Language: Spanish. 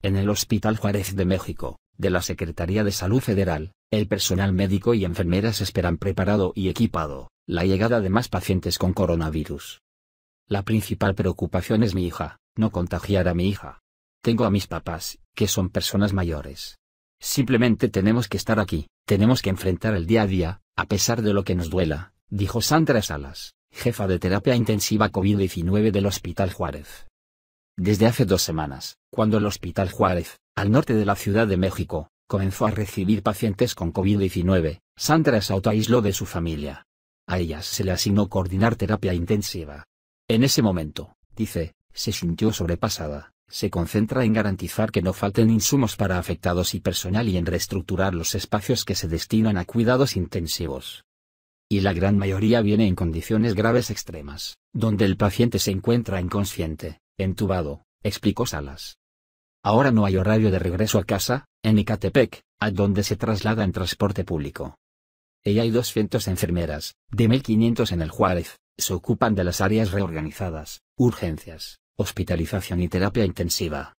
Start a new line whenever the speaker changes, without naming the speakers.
En el Hospital Juárez de México, de la Secretaría de Salud Federal, el personal médico y enfermeras esperan preparado y equipado la llegada de más pacientes con coronavirus. La principal preocupación es mi hija, no contagiar a mi hija. Tengo a mis papás, que son personas mayores. Simplemente tenemos que estar aquí, tenemos que enfrentar el día a día, a pesar de lo que nos duela, dijo Sandra Salas, jefa de terapia intensiva COVID-19 del Hospital Juárez desde hace dos semanas, cuando el Hospital Juárez, al norte de la Ciudad de México, comenzó a recibir pacientes con COVID-19, Sandra se autoaisló de su familia. A ellas se le asignó coordinar terapia intensiva. En ese momento, dice, se sintió sobrepasada, se concentra en garantizar que no falten insumos para afectados y personal y en reestructurar los espacios que se destinan a cuidados intensivos. Y la gran mayoría viene en condiciones graves extremas, donde el paciente se encuentra inconsciente, entubado, explicó Salas. Ahora no hay horario de regreso a casa, en Icatepec, a donde se traslada en transporte público. Ella hay 200 enfermeras, de 1.500 en el Juárez, se ocupan de las áreas reorganizadas, urgencias, hospitalización y terapia intensiva.